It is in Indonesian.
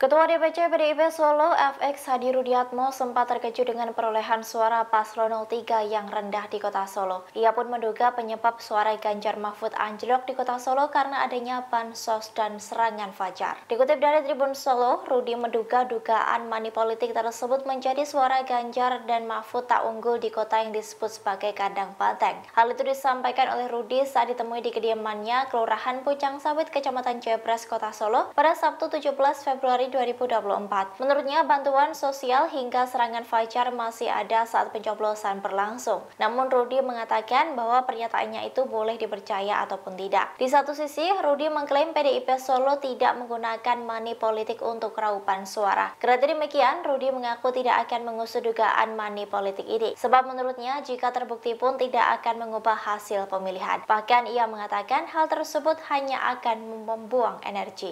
Ketua DPC PDIP Solo FX Hadi Rudiatmo sempat terkejut dengan perolehan suara paslon 03 yang rendah di kota Solo. Ia pun menduga penyebab suara Ganjar Mahfud anjlok di kota Solo karena adanya pansos dan serangan fajar. Dikutip dari Tribun Solo, Rudi menduga dugaan manipolitik tersebut menjadi suara Ganjar dan Mahfud tak unggul di kota yang disebut sebagai kandang banteng. Hal itu disampaikan oleh Rudi saat ditemui di kediamannya Kelurahan Pucang Sawit, Kecamatan Cepres, Kota Solo pada Sabtu 17 Februari 2024. Menurutnya, bantuan sosial hingga serangan fajar masih ada saat pencoblosan berlangsung. Namun Rudi mengatakan bahwa pernyataannya itu boleh dipercaya ataupun tidak. Di satu sisi, Rudi mengklaim PDIP Solo tidak menggunakan money politik untuk raupan suara. Karena demikian, Rudi mengaku tidak akan mengusut dugaan money politik ini. Sebab menurutnya, jika terbukti pun tidak akan mengubah hasil pemilihan. Bahkan ia mengatakan hal tersebut hanya akan membuang energi.